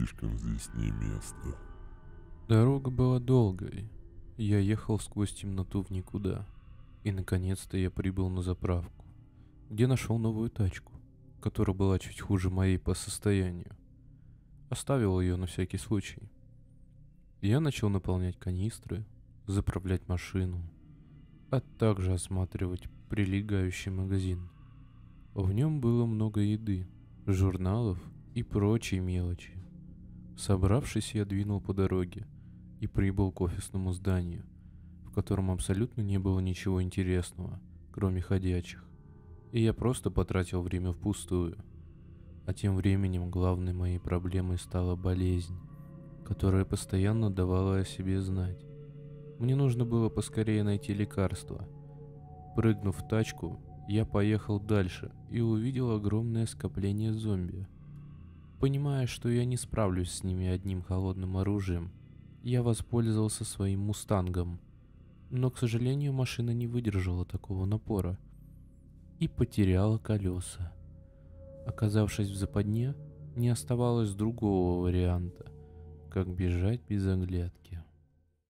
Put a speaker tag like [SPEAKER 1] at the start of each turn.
[SPEAKER 1] детишкам здесь не место. Дорога была долгой. Я ехал сквозь темноту в никуда. И наконец-то я прибыл на заправку, где нашел новую тачку, которая была чуть хуже моей по состоянию. Оставил ее на всякий случай. Я начал наполнять канистры, заправлять машину, а также осматривать прилегающий магазин. В нем было много еды, журналов и прочей мелочи. Собравшись, я двинул по дороге и прибыл к офисному зданию, в котором абсолютно не было ничего интересного, кроме ходячих. И я просто потратил время впустую. А тем временем главной моей проблемой стала болезнь, которая постоянно давала о себе знать. Мне нужно было поскорее найти лекарство. Прыгнув в тачку, я поехал дальше и увидел огромное скопление зомби – Понимая, что я не справлюсь с ними одним холодным оружием, я воспользовался своим мустангом. Но, к сожалению, машина не выдержала такого напора и потеряла колеса. Оказавшись в западне, не оставалось другого варианта, как бежать без оглядки.